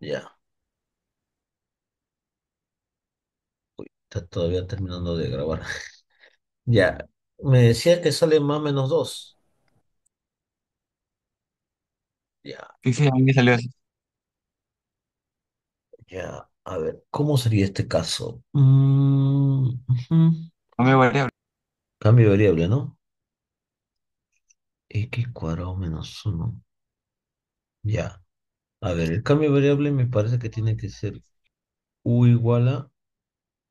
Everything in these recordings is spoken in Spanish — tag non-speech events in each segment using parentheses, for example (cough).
Ya. Uy, está todavía terminando de grabar. (laughs) Ya. Me decía que sale más o menos dos. Ya, Sí, sí, a salió así. ya. A ver, ¿cómo sería este caso? Mm, Cambio variable. Cambio variable, ¿no? X cuadrado menos uno. Ya. A ver, el cambio de variable me parece que tiene que ser u igual a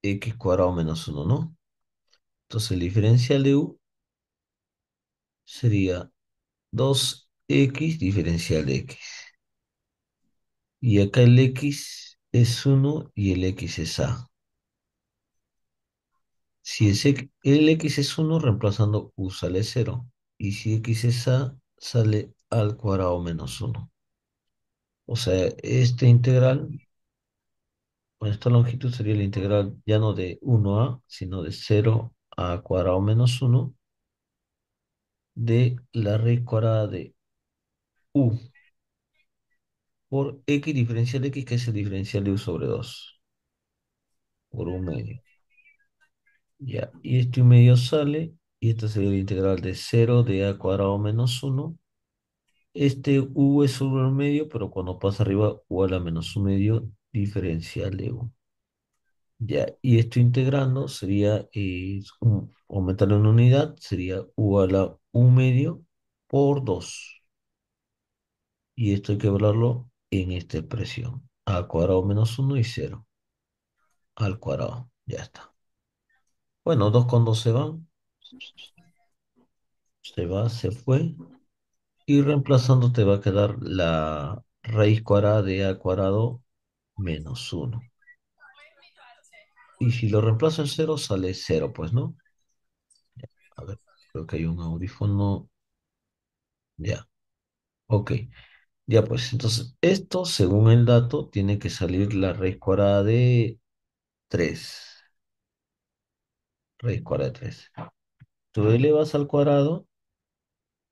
x cuadrado menos 1, ¿no? Entonces el diferencial de u sería 2x diferencial de x. Y acá el x es 1 y el x es a. Si el x es 1, reemplazando u sale 0. Y si x es a, sale al cuadrado menos 1. O sea, este integral, con esta longitud sería la integral ya no de 1a, sino de 0 a cuadrado menos 1 de la raíz cuadrada de u por x diferencial de x, que es el diferencial de u sobre 2, por un medio. Ya, y este un medio sale, y esta sería la integral de 0 de a cuadrado menos 1 este U es 1 al medio, pero cuando pasa arriba, U a la menos 1 medio diferencial de U. Ya, y esto integrando sería, eh, aumentarlo en unidad, sería U a la 1 medio por 2. Y esto hay que hablarlo en esta expresión. A cuadrado menos 1 y 0. Al cuadrado, ya está. Bueno, 2 con 2 se van. Se va, se fue. Y reemplazando te va a quedar la raíz cuadrada de a cuadrado menos 1. Y si lo reemplazo en 0, sale 0, pues, ¿no? A ver, creo que hay un audífono. Ya. Ok. Ya, pues, entonces, esto, según el dato, tiene que salir la raíz cuadrada de 3. Raíz cuadrada de 3. Tú elevas al cuadrado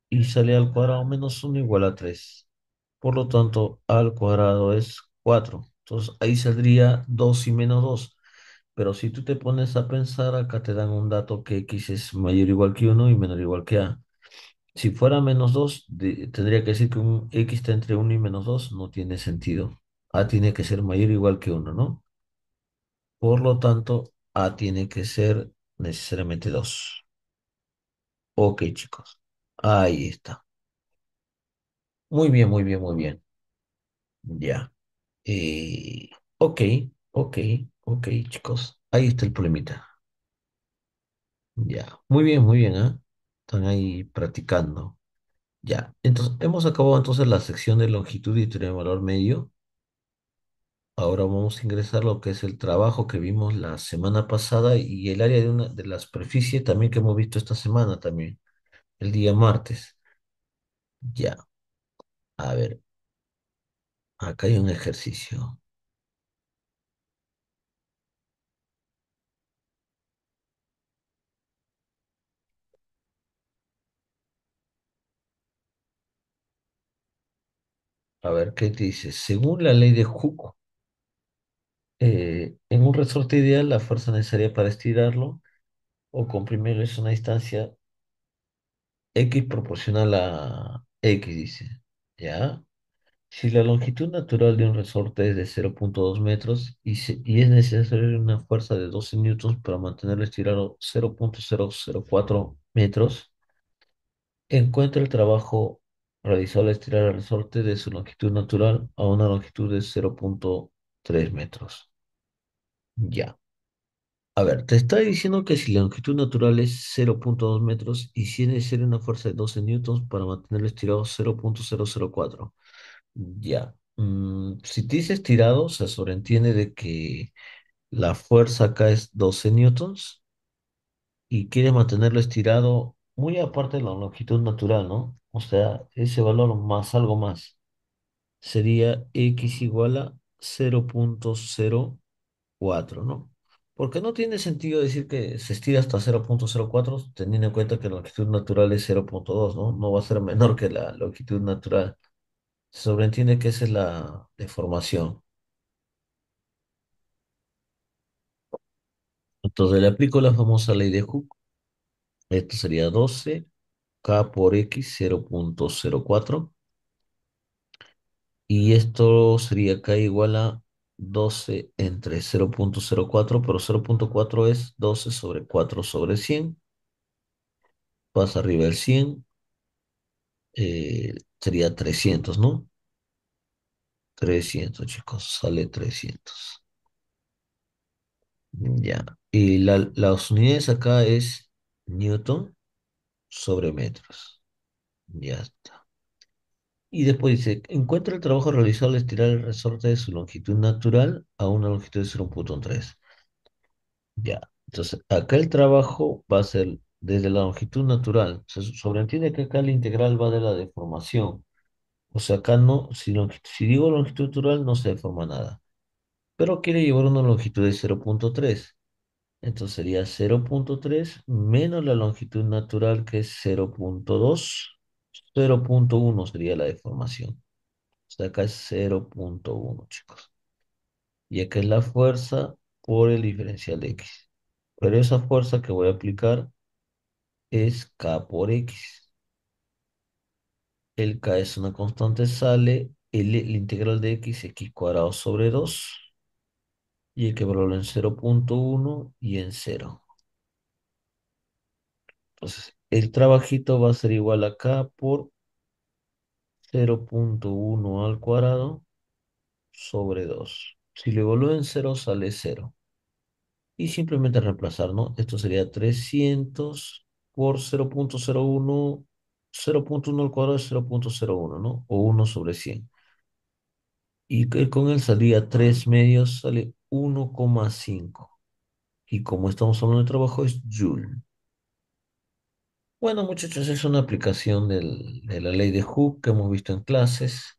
y sale al cuadrado menos 1 igual a 3. Por lo tanto, a al cuadrado es 4. Entonces ahí saldría 2 y menos 2. Pero si tú te pones a pensar, acá te dan un dato que x es mayor o igual que 1 y menor o igual que a. Si fuera menos 2, tendría que decir que un x está entre 1 y menos 2, no tiene sentido. a tiene que ser mayor o igual que 1, ¿no? Por lo tanto, a tiene que ser necesariamente 2. Ok, chicos. Ahí está. Muy bien, muy bien, muy bien. Ya. Eh, ok, ok, ok, chicos. Ahí está el problemita. Ya. Muy bien, muy bien, ¿ah? Están ahí practicando. Ya. Entonces, hemos acabado entonces la sección de longitud y teoría de valor medio. Ahora vamos a ingresar lo que es el trabajo que vimos la semana pasada y el área de, una, de la superficie también que hemos visto esta semana también. El día martes. Ya. A ver. Acá hay un ejercicio. A ver, ¿qué dice? Según la ley de Hooke, eh, en un resorte ideal, la fuerza necesaria para estirarlo o comprimirlo es una distancia X proporcional a X, dice, ¿ya? Si la longitud natural de un resorte es de 0.2 metros y, y es necesaria una fuerza de 12 newtons para mantenerlo estirado 0.004 metros, encuentra el trabajo realizado al estirar el resorte de su longitud natural a una longitud de 0.3 metros. Ya. A ver, te está diciendo que si la longitud natural es 0.2 metros y si ser una fuerza de 12 newtons para mantenerlo estirado 0.004. Ya. Mm, si te dice estirado, se sobreentiende de que la fuerza acá es 12 newtons y quieres mantenerlo estirado muy aparte de la longitud natural, ¿no? O sea, ese valor más algo más sería x igual a 0.04, ¿no? Porque no tiene sentido decir que se estira hasta 0.04, teniendo en cuenta que la longitud natural es 0.2, ¿no? No va a ser (laughs) menor que la longitud natural. Se sobreentiende que esa es la deformación. Entonces le aplico la famosa ley de Hooke. Esto sería 12 K por X 0.04. Y esto sería K igual a 12 entre 0.04, pero 0.4 es 12 sobre 4 sobre 100. Pasa arriba del 100, eh, sería 300, ¿no? 300, chicos, sale 300. Ya, y la, las unidades acá es Newton sobre metros. Ya está. Y después dice, encuentra el trabajo realizado al estirar el resorte de su longitud natural a una longitud de 0.3. Ya, entonces acá el trabajo va a ser desde la longitud natural. Se sobreentiende que acá la integral va de la deformación. O sea, acá no, si, si digo longitud natural no se deforma nada. Pero quiere llevar una longitud de 0.3. Entonces sería 0.3 menos la longitud natural que es 0.2 0.1 sería la deformación. O acá es 0.1, chicos. Y acá es la fuerza por el diferencial de X. Pero esa fuerza que voy a aplicar es K por X. El K es una constante, sale el, integral de X, X cuadrado sobre 2. Y hay que valorarlo en 0.1 y en 0. Entonces, el trabajito va a ser igual acá por 0.1 al cuadrado sobre 2. Si lo en 0 sale 0. Y simplemente reemplazar, ¿no? Esto sería 300 por 0.01, 0.1 al cuadrado es 0.01, ¿no? O 1 sobre 100. Y con él salía 3 medios, sale 1,5. Y como estamos hablando de trabajo, es joule. Bueno, muchachos, es una aplicación de la ley de Hooke que hemos visto en clases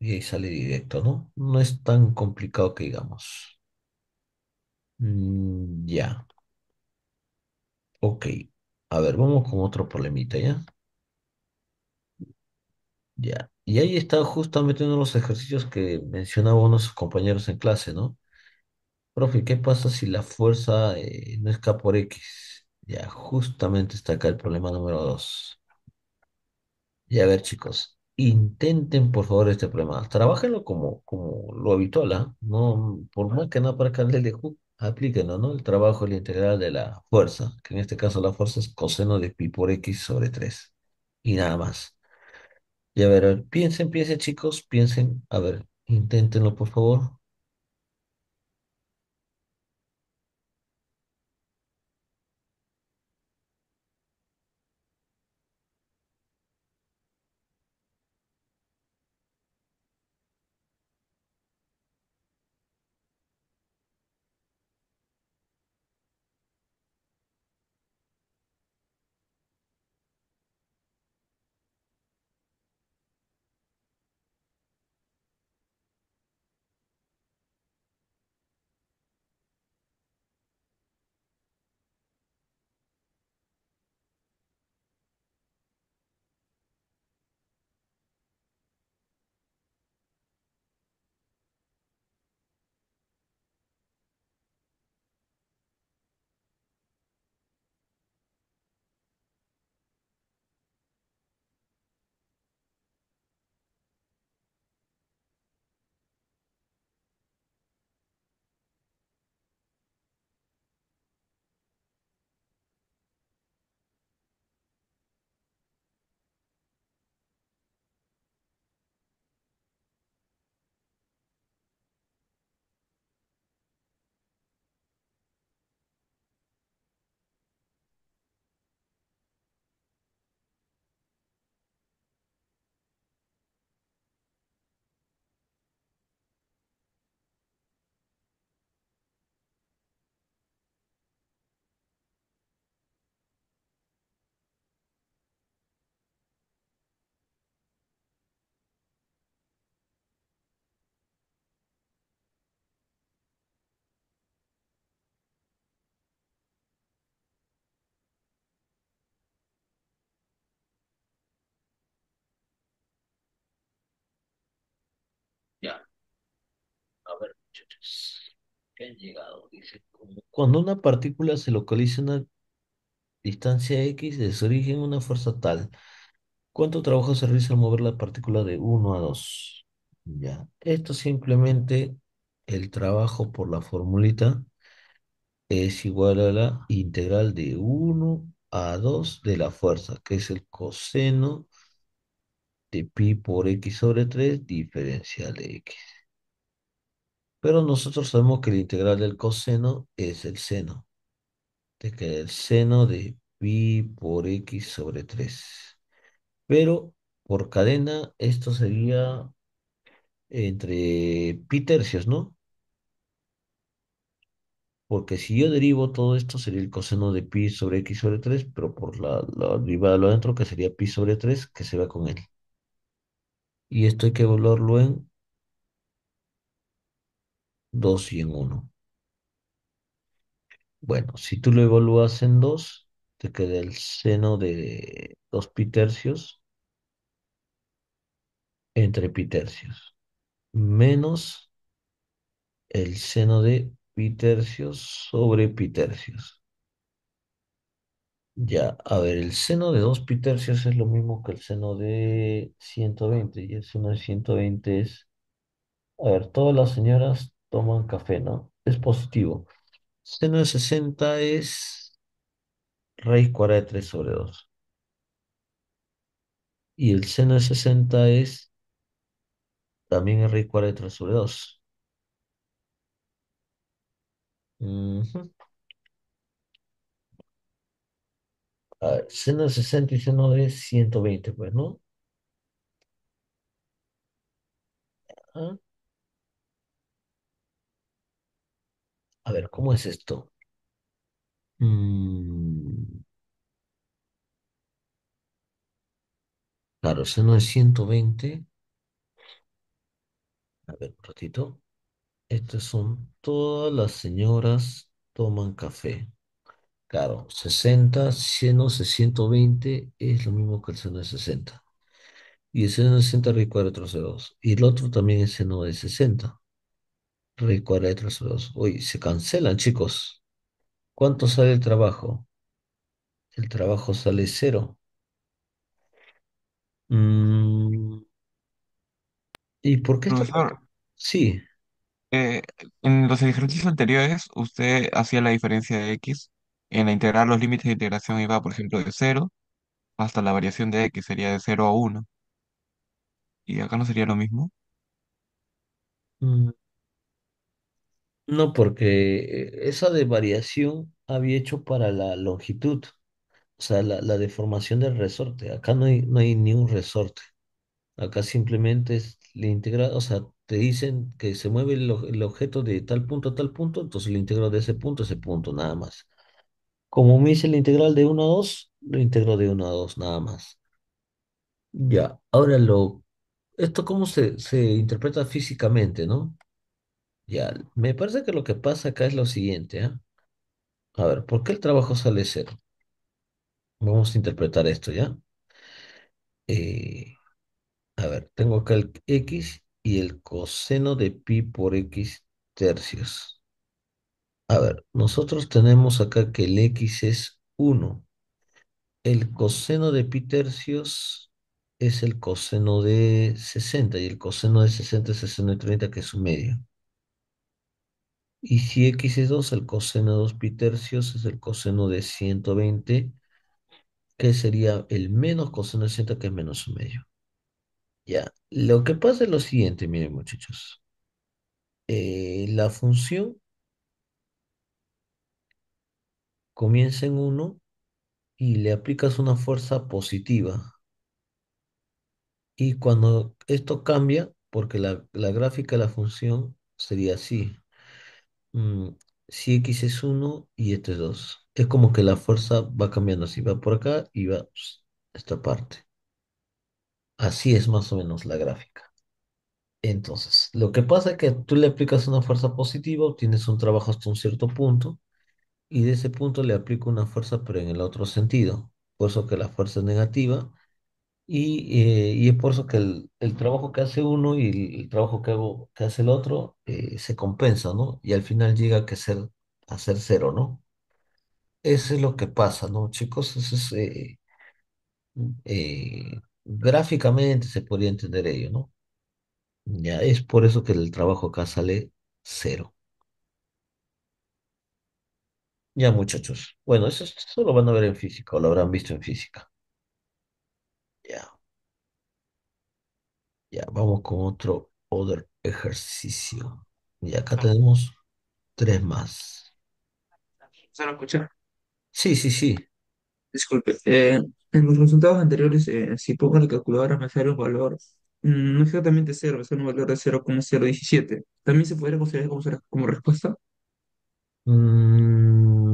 y ahí sale directo, ¿no? No es tan complicado que digamos. Mm, ya, ok. A ver, vamos con otro problemita, ¿ya? Ya. Y ahí está justamente uno de los ejercicios que mencionaba uno de sus compañeros en clase, ¿no? Profe, ¿qué pasa si la fuerza eh, no es K por X? Ya, justamente está acá el problema número 2. Y a ver, chicos, intenten por favor este problema. Trabájenlo como, como lo habitual, ¿ah? No, por más que no para el de Hook, aplíquenlo, ¿no? El trabajo, la integral de la fuerza, que en este caso la fuerza es coseno de pi por x sobre 3. Y nada más. Y ver, a ver piensen, piensen, chicos, piensen, a ver, inténtenlo por favor. han llegado. Dice, como cuando una partícula se localiza en una distancia X de origen una fuerza tal, ¿cuánto trabajo se realiza al mover la partícula de 1 a 2? Ya. Esto simplemente, el trabajo por la formulita es igual a la integral de 1 a 2 de la fuerza, que es el coseno de pi por x sobre 3 diferencial de x. Pero nosotros sabemos que la integral del coseno es el seno. De que el seno de pi por x sobre 3. Pero por cadena esto sería entre pi tercios, ¿no? Porque si yo derivo todo esto sería el coseno de pi sobre x sobre 3, pero por la, la derivada de lo adentro que sería pi sobre 3, que se va con él. Y esto hay que evaluarlo en 2 y en 1. Bueno, si tú lo evalúas en 2, te queda el seno de 2 pi tercios entre pi tercios menos el seno de pi tercios sobre pi tercios. Ya, a ver, el seno de 2 pi tercios es lo mismo que el seno de 120 y el seno de 120 es... A ver, todas las señoras toman café, ¿no? Es positivo. Seno de 60 es raíz cuadrada de 3 sobre 2. Y el seno de 60 es también el raíz cuadrada de 3 sobre 2. Uh -huh. A ver, de 60 y seno es 120, pues, ¿no? ¿Ah? A ver, ¿cómo es esto? Mm. Claro, seno de 120. A ver, un ratito. Estas son todas las señoras toman café. Claro, 60, es 120 es lo mismo que el seno de 60. Y el seno de 60 recuerda Y el otro también es seno de 60 tres o dos Uy, se cancelan, chicos. ¿Cuánto sale el trabajo? El trabajo sale cero. Mm, ¿Y por qué Sí, eh, en los ejercicios anteriores usted hacía la diferencia de x. En la integral los límites de integración iba, por ejemplo, de 0 hasta la variación de x, sería de 0 a 1. ¿Y acá no sería lo mismo? Mm. No, porque eh, esa de variación había hecho para la longitud, o sea, la, deformación del resorte. Acá no hay, no hay ni un resorte. Acá simplemente es la integral. o sea, te dicen que se mueve el, objeto de tal punto a tal punto, entonces lo integro de ese punto a ese punto, nada más. Como me dice la integral de 1 a 2, lo integro de 1 a 2, nada más. Ya, ahora lo, esto cómo se, se interpreta físicamente, ¿no? Ya, me parece que lo que pasa acá es lo siguiente, ¿ah? A ver, ¿por qué el trabajo sale cero? Vamos a interpretar esto, ¿ya? Eh, a ver, tengo acá el x y el coseno de pi por x tercios. A ver, nosotros tenemos acá que el x es 1. El coseno de pi tercios es el coseno de 60 y el coseno de 60 es el seno de 30 que es su medio. Y si x es 2, el coseno de 2 pi tercios es el coseno de 120, que sería el menos coseno de 100, que es menos un medio. Ya, lo que pasa es lo siguiente, miren muchachos. Eh, la función comienza en 1 y le aplicas una fuerza positiva. Y cuando esto cambia, porque la, la gráfica de la función sería así. Mm, si X es 1 y este es 2. Es como que la fuerza va cambiando así, va por acá y va esta parte. Así es más o menos la gráfica. Entonces, lo que pasa es que tú le aplicas una fuerza positiva, obtienes un trabajo hasta un cierto punto, y de ese punto le aplico una fuerza, pero en el otro sentido. Por eso que la fuerza es negativa, eh, y, es por eso que el, trabajo que hace uno y el, trabajo que, hace el otro eh, se compensa, ¿no? Y al final llega a, que ser, a cero, ¿no? Eso es lo que pasa, ¿no, chicos? Eso es, eh, gráficamente se podría entender ello, ¿no? Ya es por eso que el trabajo acá sale cero. Ya, muchachos. Bueno, eso, eso lo van a ver en física o lo habrán visto en física. Ya, vamos con otro otro ejercicio. Y acá ah. tenemos tres más. ¿Se lo Sí, sí, sí. Disculpe. Eh, en los resultados anteriores, eh, si pongo la calculadora, me sale un valor, no mm, no exactamente cero, me sale un valor de 0,017. ¿También se podría considerar como, respuesta? Mm,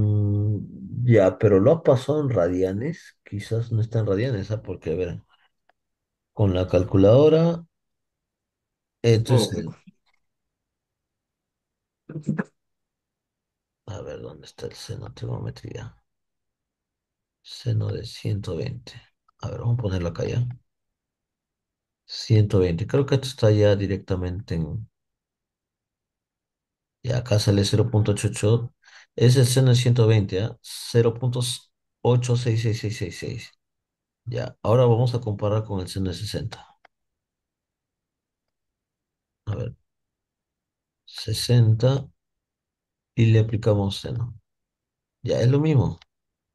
ya, pero lo ha pasado en radianes. Quizás no está en radianes, ¿ah? Porque, a ver, con la calculadora, esto es oh. A ver, ¿dónde está el seno de trigonometría? Seno de 120. A ver, vamos a ponerlo acá ya. 120. Creo que esto está ya directamente en... Y acá sale 0.88 es el seno de 120, ¿ah? 0.866666. Ya, ahora vamos a comparar con el seno de 60. A ver. 60 y le aplicamos seno. Ya, es lo mismo.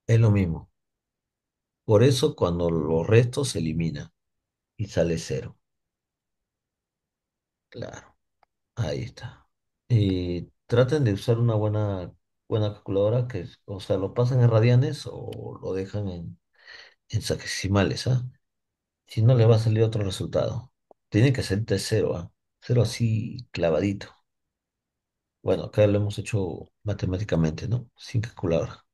Es lo mismo. Por eso cuando los restos se elimina. y sale cero. Claro. Ahí está. Y traten de usar una buena buena calculadora, que o sea, lo pasan en radianes o lo dejan en, en ¿ah? Si no, le va a salir otro resultado. Tiene que ser de cero, ¿ah? Cero así clavadito. Bueno, acá lo hemos hecho matemáticamente, ¿no? Sin calculadora.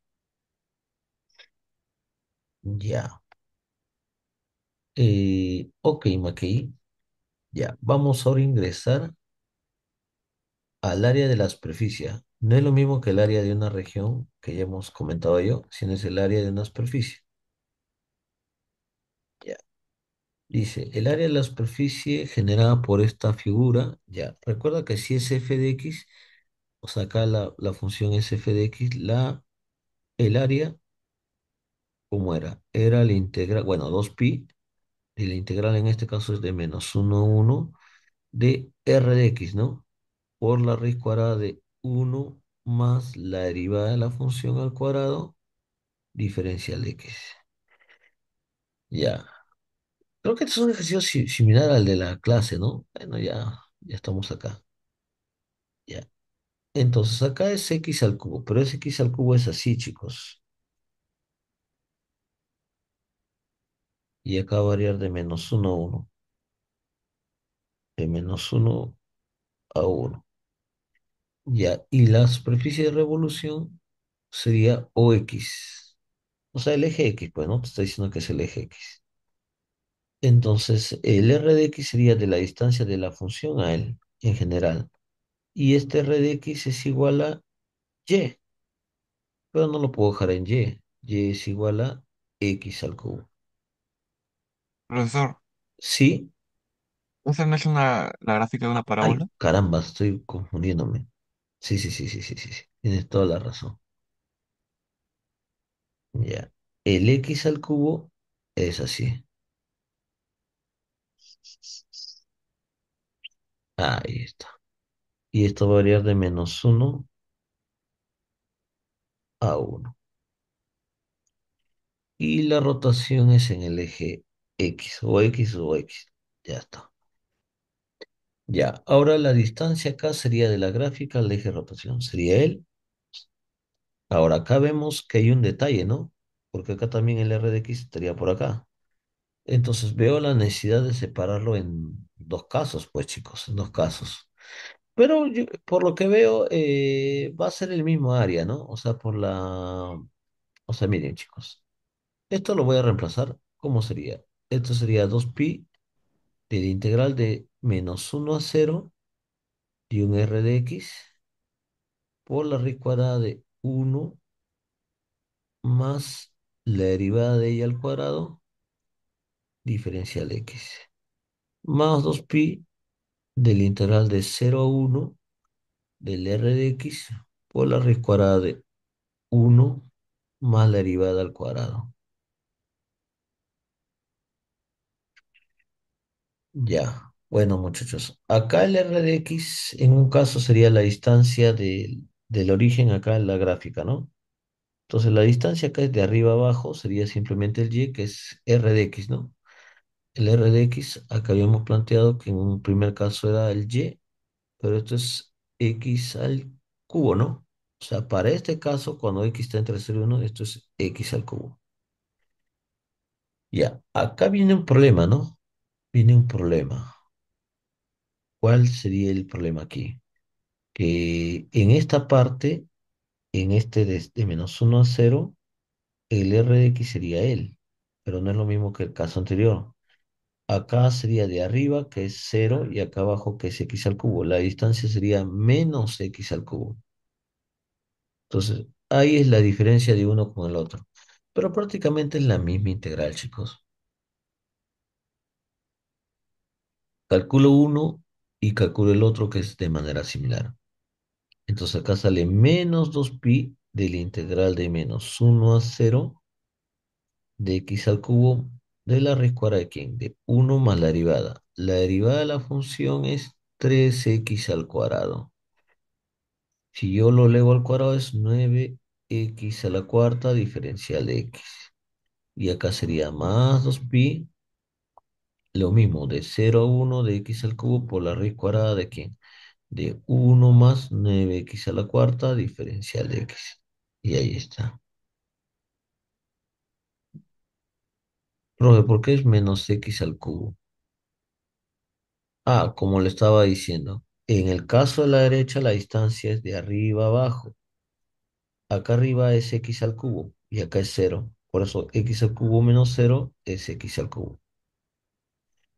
Ya. Eh, ok, Mackey. Ya. Vamos ahora a ingresar al área de la superficie. ¿ah? No es lo mismo que el área de una región, que ya hemos comentado yo, sino es el área de una superficie. Ya. Dice, el área de la superficie generada por esta figura, ya. Recuerda que si es f de x, o sea, acá la, función es f de x, la, el área, ¿cómo era? Era la integral, bueno, 2pi, y la integral en este caso es de menos 1, 1, de r de x, ¿no? Por la raíz cuadrada de 1 más la derivada de la función al cuadrado diferencial de x. Ya. Creo que este es un ejercicio similar al de la clase, ¿no? Bueno, ya, ya estamos acá. Ya. Entonces, acá es x al cubo, pero es x al cubo es así, chicos. Y acá va a variar de menos 1 a 1. De menos 1 a 1. Ya, y la superficie de revolución sería OX. O sea, el eje X, pues, ¿no? Te está diciendo que es el eje X. Entonces, el R de X sería de la distancia de la función a él, en general. Y este R de X es igual a Y. Pero no lo puedo dejar en Y. Y es igual a X al cubo. Profesor, Sí. ¿esa no es una, la gráfica de una parábola? caramba, estoy confundiéndome. Sí, sí, sí, sí, sí, sí. sí. Tienes toda la razón. Ya. El x al cubo es así. Ahí está. Y esto va a variar de menos 1 a 1. Y la rotación es en el eje X o X o X. Ya está. Ya, ahora la distancia acá sería de la gráfica al eje de rotación, sería él. Ahora acá vemos que hay un detalle, ¿no? Porque acá también el R de X estaría por acá. Entonces veo la necesidad de separarlo en dos casos, pues chicos, en dos casos. Pero por lo que veo, eh, va a ser el mismo área, ¿no? O sea, por la... O sea, miren chicos, esto lo voy a reemplazar. ¿Cómo sería? Esto sería 2pi de la integral de menos 1 a 0 de un R de X por la raíz cuadrada de 1 más la derivada de y al cuadrado diferencial X más 2pi del integral de 0 a 1 del R de X por la raíz cuadrada de 1 más la derivada al cuadrado. Ya. Bueno, muchachos, acá el r de x en un caso sería la distancia del origen acá en la gráfica, ¿no? Entonces la distancia acá es de arriba abajo, sería simplemente el Y, que es r de x, ¿no? El r de x, acá habíamos planteado que en un primer caso era el Y, pero esto es X al cubo, ¿no? O sea, para este caso, cuando X está entre 0 y 1, esto es X al cubo. Ya, acá viene un problema, ¿no? Viene un problema. ¿Cuál sería el problema aquí? Que en esta parte, en este de, menos 1 a 0, el R de X sería él, pero no es lo mismo que el caso anterior. Acá sería de arriba, que es 0, y acá abajo, que es x al cubo. La distancia sería menos x al cubo. Entonces, ahí es la diferencia de uno con el otro. Pero prácticamente es la misma integral, chicos. Calculo 1 y calculo el otro que es de manera similar. Entonces acá sale menos 2pi la integral de menos 1 a 0 de x al cubo de la raíz cuadrada de quién? De 1 más la derivada. La derivada de la función es 3x al cuadrado. Si yo lo leo al cuadrado es 9x a la cuarta diferencial de x. Y acá sería más 2pi lo mismo, de 0 a 1 de x al cubo por la raíz cuadrada de quién? De 1 más 9x a la cuarta diferencial de x. Y ahí está. Profe, ¿por qué es menos x al cubo? Ah, como le estaba diciendo, en el caso de la derecha la distancia es de arriba a abajo. Acá arriba es x al cubo y acá es 0. Por eso x al cubo menos 0 es x al cubo.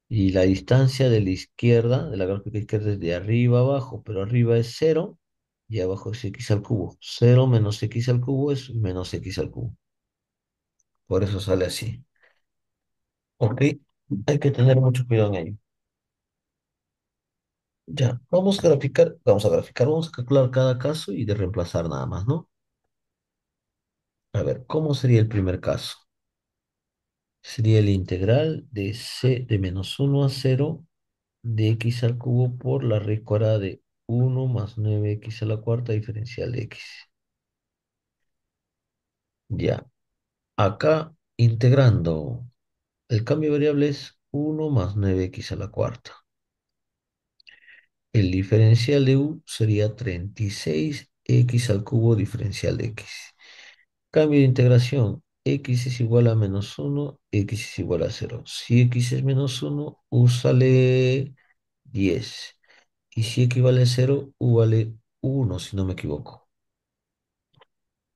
Y la distancia de la izquierda, de la gráfica izquierda, es de arriba abajo, pero arriba es 0 y abajo es x al cubo. 0 menos x al cubo es menos x al cubo. Por eso sale así. Ok, hay que tener mucho cuidado en ello. Ya, vamos a graficar, vamos a graficar, vamos a calcular cada caso y de reemplazar nada más, ¿no? A ver, ¿cómo sería el primer caso? sería la integral de c de menos 1 a 0 de x al cubo por la raíz cuadrada de 1 más 9x a la cuarta diferencial de x. Ya. Acá, integrando, el cambio de variable es 1 más 9x a la cuarta. El diferencial de u sería 36x al cubo diferencial de x. Cambio de integración, x es igual a menos 1, x es igual a 0. Si x es menos 1, u sale 10. Y si x vale 0, u vale 1, si no me equivoco.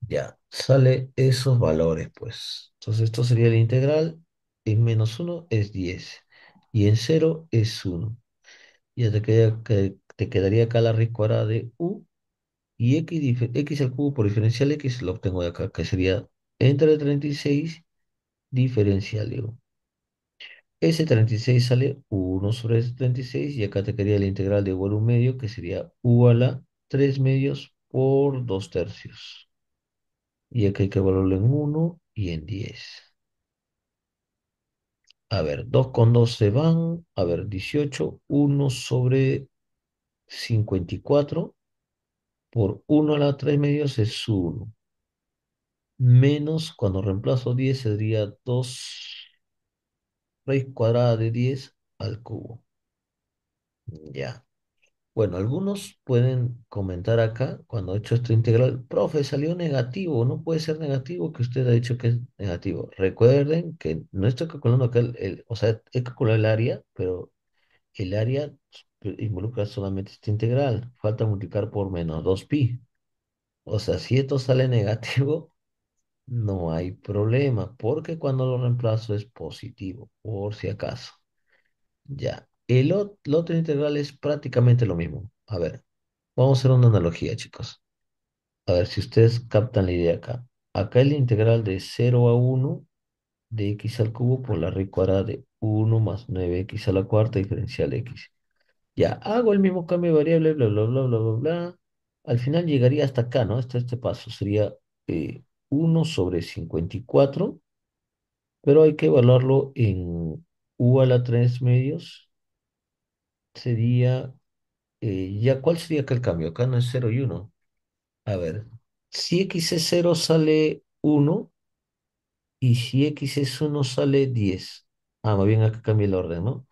Ya, sale esos valores, pues. Entonces esto sería la integral. En menos 1 es 10. Y en 0 es 1. Ya te, te quedaría acá la raíz cuadrada de u. Y x, x al cubo por diferencial x lo obtengo de acá, que sería entre 36 diferencial, Ese 36 sale 1 sobre 36 y acá te quería la integral de igual a medio que sería u a la 3 medios por 2 tercios. Y acá hay que evaluarlo en 1 y en 10. A ver, 2 con 2 se van. A ver, 18, 1 sobre 54 por 1 a la 3 medios es 1 menos, cuando reemplazo 10 sería 2 raíz cuadrada de 10 al cubo. Ya. Bueno, algunos pueden comentar acá, cuando he hecho esta integral, profe, salió negativo, no puede ser negativo que usted ha dicho que es negativo. Recuerden que no estoy calculando acá, el, o sea, he calculado el área, pero el área involucra solamente esta integral. Falta multiplicar por menos 2pi. O sea, si esto sale (laughs) negativo, no hay problema, porque cuando lo reemplazo es positivo, por si acaso. Ya, el, otro integral es prácticamente lo mismo. A ver, vamos a hacer una analogía, chicos. A ver si ustedes captan la idea acá. Acá la integral de 0 a 1 de x al cubo por la raíz cuadrada de 1 más 9x a la cuarta diferencial x. Ya, hago el mismo cambio de variable, bla, bla, bla, bla, bla, bla. Al final llegaría hasta acá, ¿no? Hasta este paso. Sería eh, 1 sobre 54, pero hay que evaluarlo en u a la 3 medios. Sería, eh, ya, ¿cuál sería acá el cambio? Acá no es 0 y 1. A ver, si x es 0 sale 1 y si x es 1 sale 10. Ah, más bien acá cambia el orden, ¿no?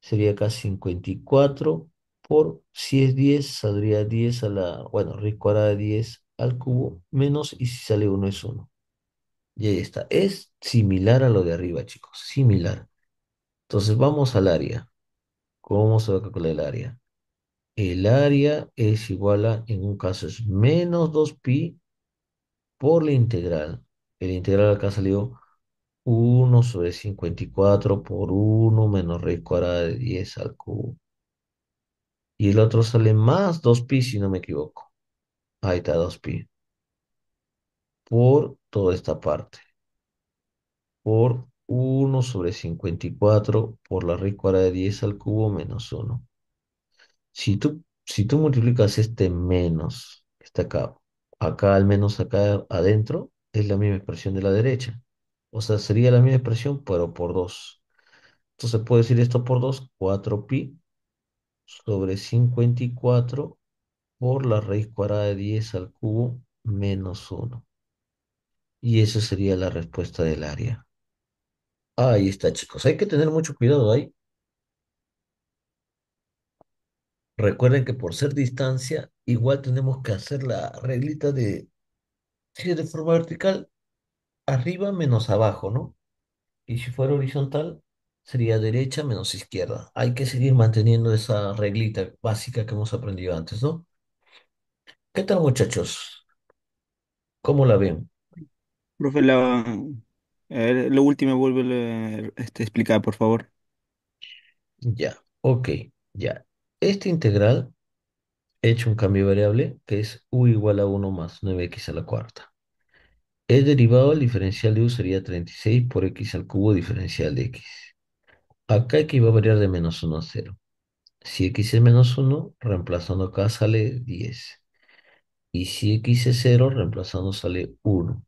Sería acá 54 por si es 10, saldría 10 a la, bueno, raíz cuadrada de 10 al cubo menos y si sale 1 es 1. Y ahí está. Es similar a lo de arriba, chicos. Similar. Entonces vamos al área. ¿Cómo se va a calcular el área? El área es igual a, en un caso es menos 2pi por la integral. El integral acá salió 1 sobre 54 por 1 menos raíz cuadrada de 10 al cubo. Y el otro sale más 2pi si no me equivoco está, 2pi por toda esta parte por 1 sobre 54 por la raíz cuadrada de 10 al cubo menos 1. Si tú, si tú multiplicas este menos, que está acá, acá al menos acá adentro, es la misma expresión de la derecha. O sea, sería la misma expresión, pero por 2. Entonces puedo decir esto por 2, 4pi sobre 54 por la raíz cuadrada de 10 al cubo menos 1. Y esa sería la respuesta del área. Ahí está, chicos. Hay que tener mucho cuidado ahí. Recuerden que por ser distancia, igual tenemos que hacer la reglita de si es de forma vertical, arriba menos abajo, ¿no? Y si fuera horizontal, sería derecha menos izquierda. Hay que seguir manteniendo esa reglita básica que hemos aprendido antes, ¿no? ¿Qué tal, muchachos? ¿Cómo la ven? Profe, la, última ver, vuelve a este, explicar, por favor. Ya, ok, ya. Esta integral he hecho un cambio de variable que es u igual a 1 más 9x a la cuarta. He derivado el diferencial de u sería 36 por x al cubo diferencial de x. Acá x va a variar de menos 1 a 0. Si x es menos 1, reemplazando acá sale 10. Y si x es 0, reemplazando sale 1.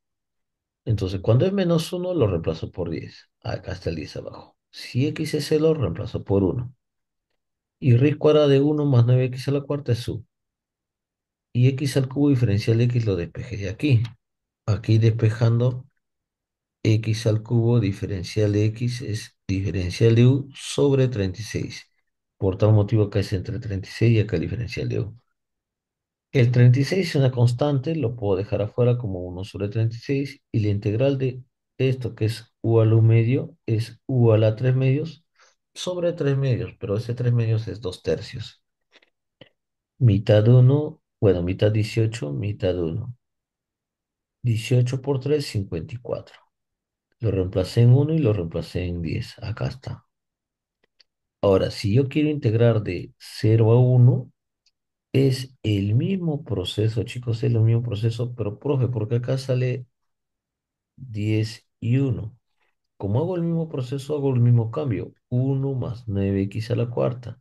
Entonces, cuando es menos 1, lo reemplazo por 10. Acá está el 10 abajo. Si x es 0, reemplazo por 1. Y raíz cuadrada de 1 más 9x a la cuarta es u. Y x al cubo diferencial de x lo despejé de aquí. Aquí despejando x al cubo diferencial de x es diferencial de u sobre 36. Por tal motivo acá es entre 36 y acá diferencial de u. El 36 es una constante, lo puedo dejar afuera como 1 sobre 36 y la integral de esto que es u a 1 medio es u a la 3 medios sobre 3 medios, pero ese 3 medios es 2 tercios. Mitad 1, bueno, mitad 18, mitad 1. 18 por 3, 54. Lo reemplacé en 1 y lo reemplacé en 10. Acá está. Ahora, si yo quiero integrar de 0 a 1, es el mismo proceso, chicos, es el mismo proceso, pero profe, porque acá sale 10 y 1. Como hago el mismo proceso, hago el mismo cambio. 1 más 9x a la cuarta.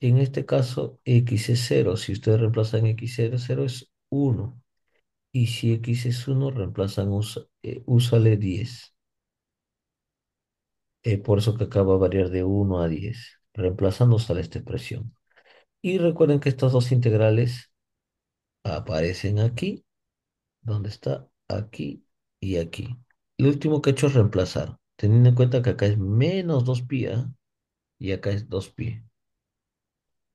En este caso, x es 0. Si ustedes reemplazan x 0, 0 es 1. Y si x es 1, reemplazan, eh, úsale 10. Eh, por eso que acá va a variar de 1 a 10. Reemplazando sale esta expresión. Y recuerden que estas dos integrales aparecen aquí, donde está aquí y aquí. Lo último que he hecho es reemplazar, teniendo en cuenta que acá es menos 2 pi ¿ah? y acá es 2 pi.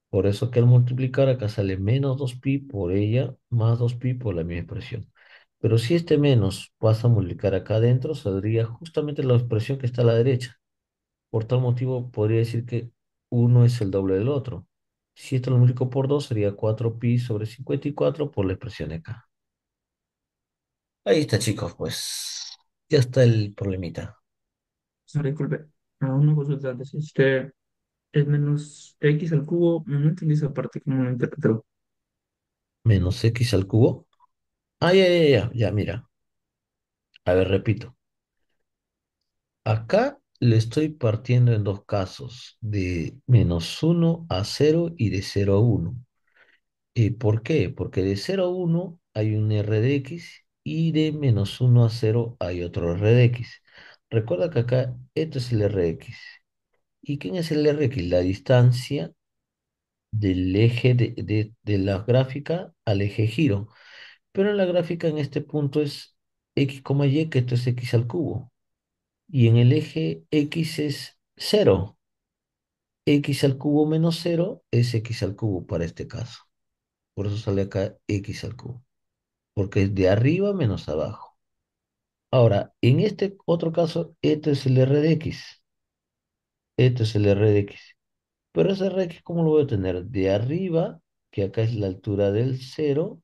Por eso que al multiplicar acá sale menos 2 pi por ella más 2 pi por la misma expresión. Pero si este menos pasa a multiplicar acá adentro, saldría justamente la expresión que está a la derecha. Por tal motivo podría decir que uno es el doble del otro. Si esto lo multiplico por 2, sería 4pi sobre 54 por la expresión de acá. Ahí está, chicos, pues. Ya está el problemita. Sorry, disculpe. Una consulta antes. Este, es menos x al cubo, no entendí esa parte como lo interpretó. ¿Menos x al cubo? Ah, ya, ya, ya, ya, mira. A ver, repito. Acá le estoy partiendo en dos casos, de menos 1 a 0 y de 0 a 1. ¿Y eh, ¿Por qué? Porque de 0 a 1 hay un R de X y de menos 1 a 0 hay otro R de X. Recuerda que acá esto es el R de X. ¿Y quién es el r x La distancia del eje de, de la gráfica al eje giro. Pero la gráfica en este punto es x, y, que esto es x al cubo y en el eje X es 0. X al cubo menos 0 es X al cubo para este caso. Por eso sale acá X al cubo. Porque es de arriba menos abajo. Ahora, en este otro caso, esto es el R de X. Esto es el R de X. Pero ese R de X, ¿cómo lo voy a tener? De arriba, que acá es la altura del 0,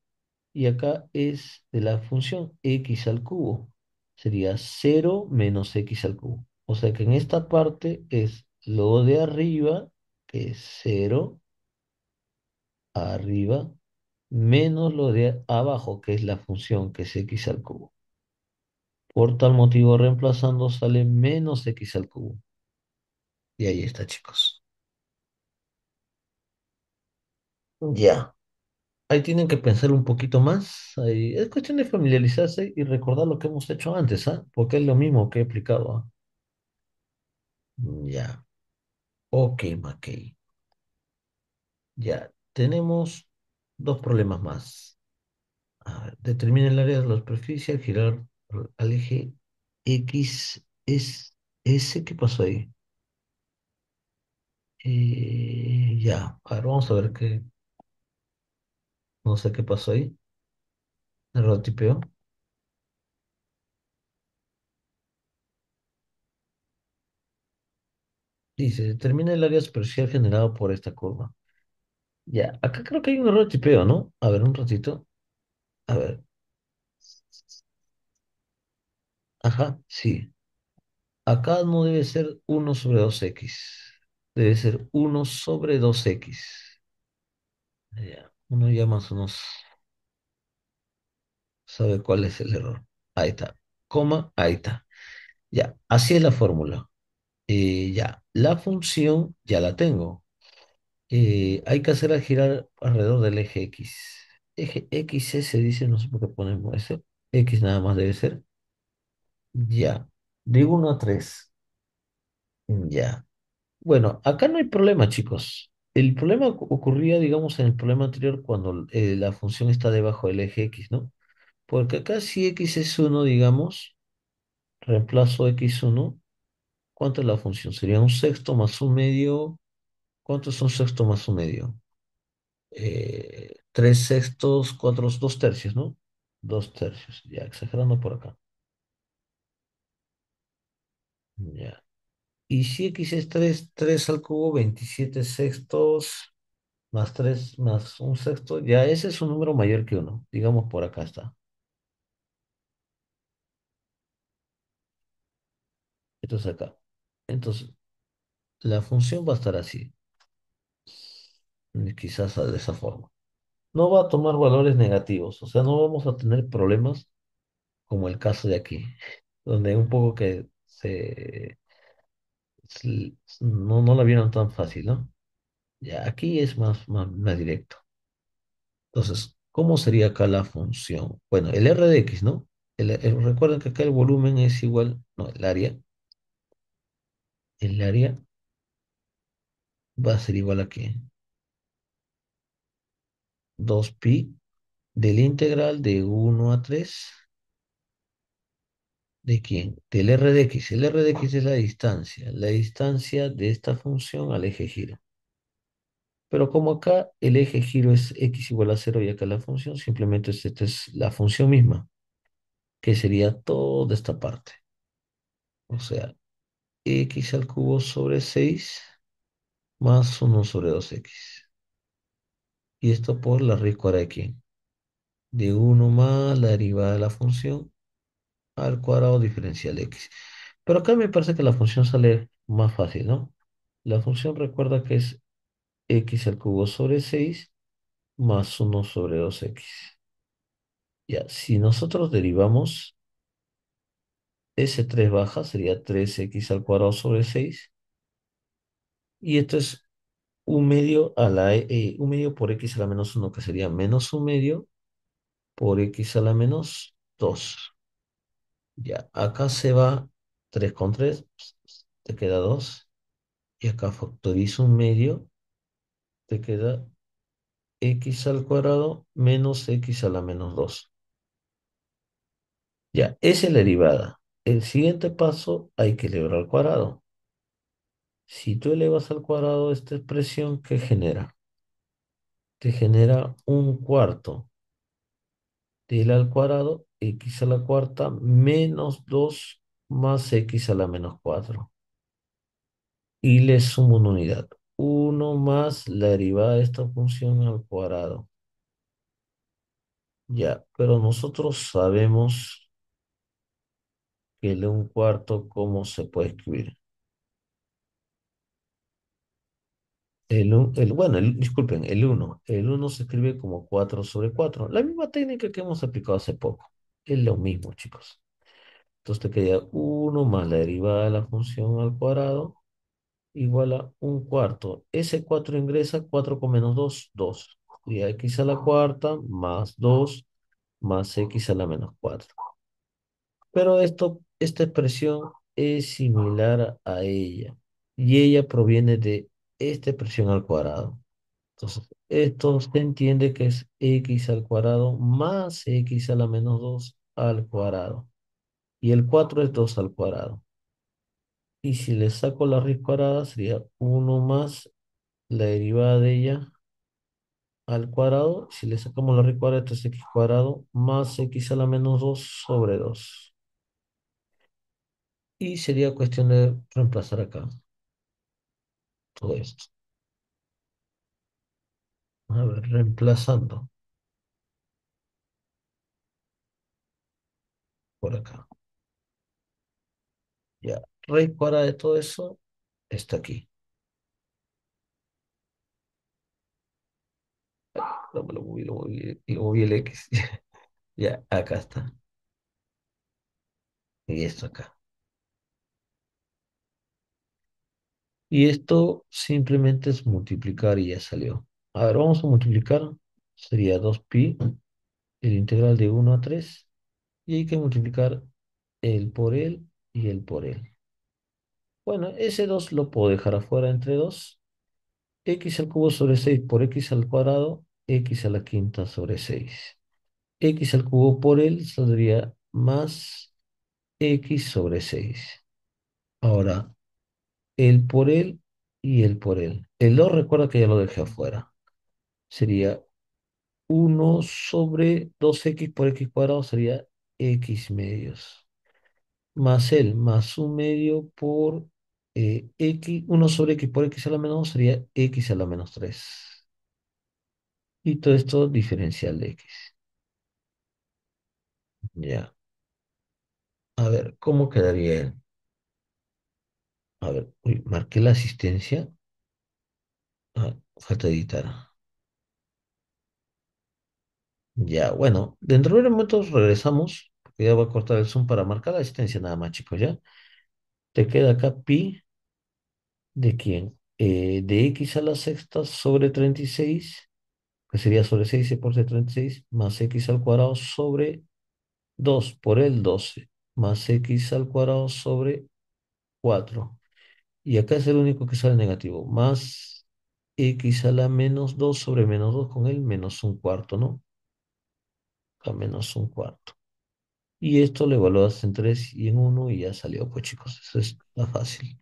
y acá es de la función X al cubo sería 0 menos x al cubo. O sea que en esta parte es lo de arriba, que es 0, arriba, menos lo de abajo, que es la función, que es x al cubo. Por tal motivo, reemplazando, sale menos x al cubo. Y ahí está, chicos. Ya. Ahí tienen que pensar un poquito más. Ahí- Es cuestión de familiarizarse y recordar lo que hemos hecho antes, ¿ah? Porque es lo mismo que he explicado, ¿ah? Ya. Ok, Mackey. Ya. Tenemos dos problemas más. A determina el área de la superficie girar al eje X. ¿Es ese qué pasó ahí? Eh, ya. A ver, vamos a ver qué. No sé qué pasó ahí. Error tipeo. Dice, determina el área superficial generado por esta curva. Ya, acá creo que hay un error de tipeo, ¿no? A ver, un ratito. A ver. Ajá, sí. Acá no debe ser 1 sobre 2x. Debe ser 1 sobre 2x. Ya. Uno ya más o menos sabe cuál es el error. Ahí está. Coma, ahí está. Ya, así es la fórmula. y eh, ya, la función ya la tengo. Eh, hay que hacerla girar alrededor del eje X. Eje X e se dice, no sé por qué ponemos ese. X nada más debe ser. Ya, digo 1 a 3. Ya. Bueno, acá no hay problema, chicos. El problema ocurría, digamos, en el problema anterior cuando eh, la función está debajo del eje X, ¿no? Porque acá si X es 1, digamos, reemplazo X1, ¿cuánto es la función? Sería un sexto más un medio. ¿Cuánto es un sexto más un medio? Eh, tres sextos, cuatro, dos tercios, ¿no? Dos tercios, ya exagerando por acá. Ya. Y si x es 3, 3 al cubo, 27 sextos, más 3, más un sexto, ya ese es un número mayor que 1. Digamos por acá está. Entonces, acá. Entonces, la función va a estar así. Mm, quizás de esa forma. No va a tomar valores negativos, o sea, no vamos a tener problemas como el caso de aquí, (laughs) donde un poco que se no, no la vieron tan fácil, ¿no? Ya, aquí es más, más, directo. Entonces, ¿cómo sería acá la función? Bueno, el R de X, ¿no? Eh, recuerden que acá el volumen es igual, no, el área. El área va a ser igual a qué? 2pi del integral de 1 a 3 ¿De quién? Del R X. El R de X es la distancia, la distancia de esta función al eje giro. Pero como acá el eje giro es x igual a 0 y acá la función, simplemente esta es la función misma, que sería toda esta parte. O sea, x al cubo sobre 6 más 1 sobre 2x. Y esto por la raíz cuadrada de quién? De 1 más la derivada de la función al cuadrado diferencial x. Pero acá me parece que la función sale más fácil, ¿no? La función recuerda que es x al cubo sobre 6 más 1 sobre 2x. Ya, si nosotros derivamos, ese 3 baja, sería 3x al cuadrado sobre 6. Y esto es un medio, a la, e, eh, un medio por x a la menos 1, que sería menos un medio por x a la menos 2. Ya, acá se va 3 con 3, te queda 2. Y acá factorizo un medio, te queda x al cuadrado menos x a la menos 2. Ya, esa es la derivada. El siguiente paso hay que elevar al cuadrado. Si tú elevas al cuadrado esta expresión, ¿qué genera? Te genera un cuarto de al cuadrado x a la cuarta menos 2 más x a la menos 4. Y le sumo una unidad. 1 más la derivada de esta función al cuadrado. Ya, pero nosotros sabemos que el 1 un cuarto, ¿cómo se puede escribir? El, bueno, disculpen, el 1. El 1 se escribe como 4 sobre 4. La misma técnica que hemos aplicado hace poco es lo mismo, chicos. Entonces te queda 1 más la derivada de la función al cuadrado igual a un cuarto. Ese 4 ingresa 4 con menos 2, 2. Y x a la cuarta más 2 más x a la menos 4. Pero esto, esta expresión es similar a ella. Y ella proviene de esta expresión al cuadrado. Entonces, esto se entiende que es x al cuadrado más x a la menos 2 al cuadrado. Y el 4 es 2 al cuadrado. Y si le saco la raíz cuadrada, sería 1 más la derivada de ella al cuadrado. Si le sacamos la raíz cuadrada, esto es x cuadrado más x a la menos 2 sobre 2. Y sería cuestión de reemplazar acá todo esto. A ver, reemplazando. Por acá. Ya, raíz cuadrada de todo eso está aquí. No me lo moví, lo moví, lo moví el X. (laughs) ya, acá está. Y esto acá. Y esto simplemente es multiplicar y ya salió. A ver, vamos a multiplicar. Sería 2pi, el integral de 1 a 3. Y hay que multiplicar el por él y el por él. Bueno, ese 2 lo puedo dejar afuera entre 2. x al cubo sobre 6 por x al cuadrado, x a la quinta sobre 6. x al cubo por él saldría más x sobre 6. Ahora, el por él y el por él. El 2 recuerda que ya lo dejé afuera sería 1 sobre 2x por x cuadrado sería x medios. Más el más un medio por x, eh, 1 sobre x por x a la menos 2 sería x a la menos 3. Y todo esto diferencial de x. Ya. A ver, ¿cómo quedaría él? A ver, uy, marqué la asistencia. Ah, falta editar. Ya, bueno, dentro de unos momentos regresamos, porque ya voy a cortar el zoom para marcar la distancia nada más, chicos, ¿ya? Te queda acá pi de quién? Eh, de x a la sexta sobre 36, que sería sobre 6 por 36, más x al cuadrado sobre 2 por el 12, más x al cuadrado sobre 4. Y acá es el único que sale negativo, más x a la menos 2 sobre menos 2 con el menos un cuarto, ¿no? a menos un cuarto. Y esto lo evaluas en tres y en uno y ya salió. Pues chicos, eso es más fácil.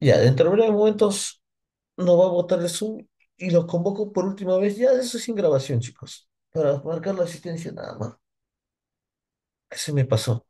Ya, dentro de breves momentos no va a votar el Zoom y los convoco por última vez. Ya, eso sin grabación, chicos. Para marcar la asistencia nada más. ese se me pasó?